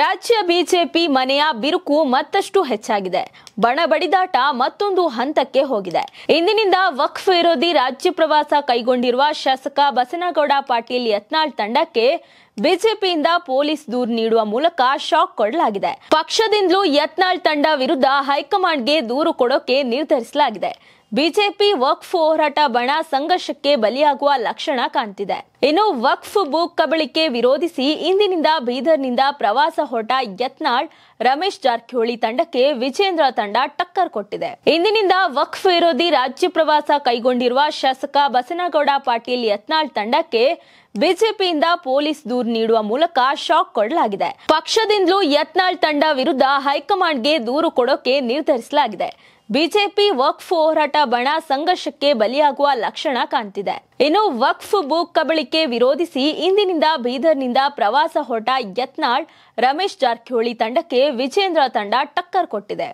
ರಾಜ್ಯ ಬಿಜೆಪಿ ಮನೆಯ ಬಿರುಕು ಮತ್ತಷ್ಟು ಹೆಚ್ಚಾಗಿದೆ ಬಣ ಬಡಿದಾಟ ಮತ್ತೊಂದು ಹಂತಕ್ಕೆ ಹೋಗಿದೆ ಇಂದಿನಿಂದ ವಕ್ಫ್ ವಿರೋಧಿ ರಾಜ್ಯ ಪ್ರವಾಸ ಕೈಗೊಂಡಿರುವ ಶಾಸಕ ಬಸನಗೌಡ ಪಾಟೀಲ್ ಯತ್ನಾಳ್ ತಂಡಕ್ಕೆ ಬಿಜೆಪಿಯಿಂದ ಪೊಲೀಸ್ ದೂರು ನೀಡುವ ಮೂಲಕ ಶಾಕ್ ಕೊಡಲಾಗಿದೆ ಪಕ್ಷದಿಂದಲೂ ಯತ್ನಾಳ್ ತಂಡ ವಿರುದ್ಧ ಹೈಕಮಾಂಡ್ಗೆ ದೂರು ಕೊಡೋಕೆ ನಿರ್ಧರಿಸಲಾಗಿದೆ ಬಿಜೆಪಿ ವಕ್ಫ್ ಹೋರಾಟ ಬಣ ಸಂಘರ್ಷಕ್ಕೆ ಬಲಿಯಾಗುವ ಲಕ್ಷಣ ಕಾಣ್ತಿದೆ ಇನ್ನು ವಕ್ಫ್ ಭೂ ಕಬಳಿಕೆ ವಿರೋಧಿಸಿ ಇಂದಿನಿಂದ ಬೀದರ್ನಿಂದ ಪ್ರವಾಸ ಹೊರಟ ಯತ್ನಾಳ್ ರಮೇಶ್ ಜಾರಕಿಹೊಳಿ ತಂಡಕ್ಕೆ ವಿಜೇಂದ್ರ ತಂಡ ಟಕ್ಕರ್ ಕೊಟ್ಟಿದೆ ಇಂದಿನಿಂದ ವಕ್ಫ್ ವಿರೋಧಿ ರಾಜ್ಯ ಪ್ರವಾಸ ಕೈಗೊಂಡಿರುವ ಶಾಸಕ ಬಸನಗೌಡ ಪಾಟೀಲ್ ಯತ್ನಾಳ್ ತಂಡಕ್ಕೆ ಬಿಜೆಪಿಯಿಂದ ಪೊಲೀಸ್ ದೂರು ನೀಡುವ ಮೂಲಕ ಶಾಕ್ ಕೊಡಲಾಗಿದೆ ಪಕ್ಷದಿಂದಲೂ ಯತ್ನಾಳ್ ತಂಡ ವಿರುದ್ಧ ಹೈಕಮಾಂಡ್ಗೆ ದೂರು ಕೊಡೋಕೆ ನಿರ್ಧರಿಸಲಾಗಿದೆ ಬಿಜೆಪಿ ವಕ್ಫ್ ಹೋರಾಟ ಬಣ ಸಂಘರ್ಷಕ್ಕೆ ಬಲಿಯಾಗುವ ಲಕ್ಷಣ ಕಾಣ್ತಿದೆ ಇನ್ನು ವಕ್ಫ್ ಭೂ ಕಬಳಿಕೆ ವಿರೋಧಿಸಿ ಇಂದಿನಿಂದ ಬೀದರ್ನಿಂದ ಪ್ರವಾಸ ಹೊರಟ ಯತ್ನಾಳ್ ರಮೇಶ್ ಜಾರಕಿಹೊಳಿ ತಂಡಕ್ಕೆ ವಿಜೇಂದ್ರ ತಂಡ ಟಕ್ಕರ್ ಕೊಟ್ಟಿದೆ